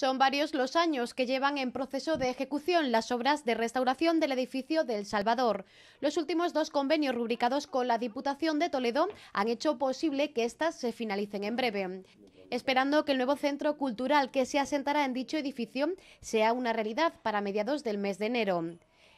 Son varios los años que llevan en proceso de ejecución las obras de restauración del edificio del Salvador. Los últimos dos convenios rubricados con la Diputación de Toledo han hecho posible que éstas se finalicen en breve. Esperando que el nuevo centro cultural que se asentará en dicho edificio sea una realidad para mediados del mes de enero.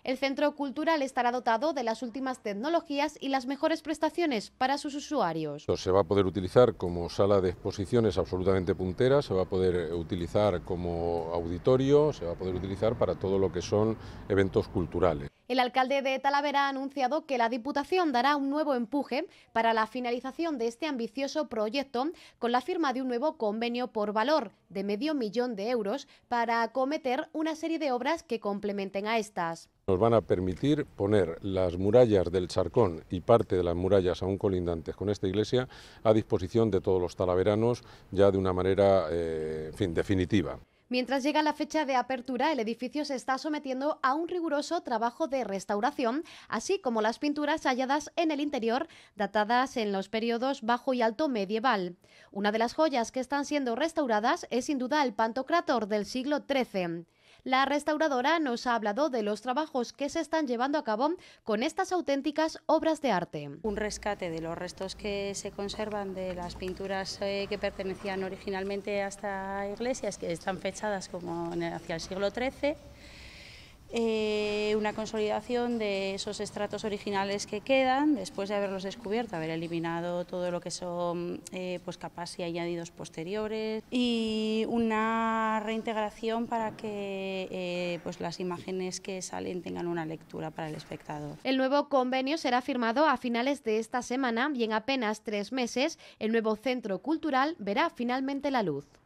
El centro cultural estará dotado de las últimas tecnologías y las mejores prestaciones para sus usuarios. Se va a poder utilizar como sala de exposiciones absolutamente puntera, se va a poder utilizar como auditorio, se va a poder utilizar para todo lo que son eventos culturales. El alcalde de Talavera ha anunciado que la Diputación dará un nuevo empuje para la finalización de este ambicioso proyecto con la firma de un nuevo convenio por valor de medio millón de euros para acometer una serie de obras que complementen a estas. Nos van a permitir poner las murallas del Charcón y parte de las murallas aún colindantes con esta iglesia a disposición de todos los talaveranos ya de una manera eh, definitiva. Mientras llega la fecha de apertura, el edificio se está sometiendo a un riguroso trabajo de restauración, así como las pinturas halladas en el interior, datadas en los periodos bajo y alto medieval. Una de las joyas que están siendo restauradas es sin duda el Pantocrátor del siglo XIII. La restauradora nos ha hablado de los trabajos que se están llevando a cabo con estas auténticas obras de arte. Un rescate de los restos que se conservan de las pinturas eh, que pertenecían originalmente a esta iglesias, que están fechadas como hacia el siglo XIII. Eh, una consolidación de esos estratos originales que quedan después de haberlos descubierto, haber eliminado todo lo que son eh, pues capas y añadidos posteriores y una integración para que eh, pues las imágenes que salen tengan una lectura para el espectador. El nuevo convenio será firmado a finales de esta semana y en apenas tres meses el nuevo centro cultural verá finalmente la luz.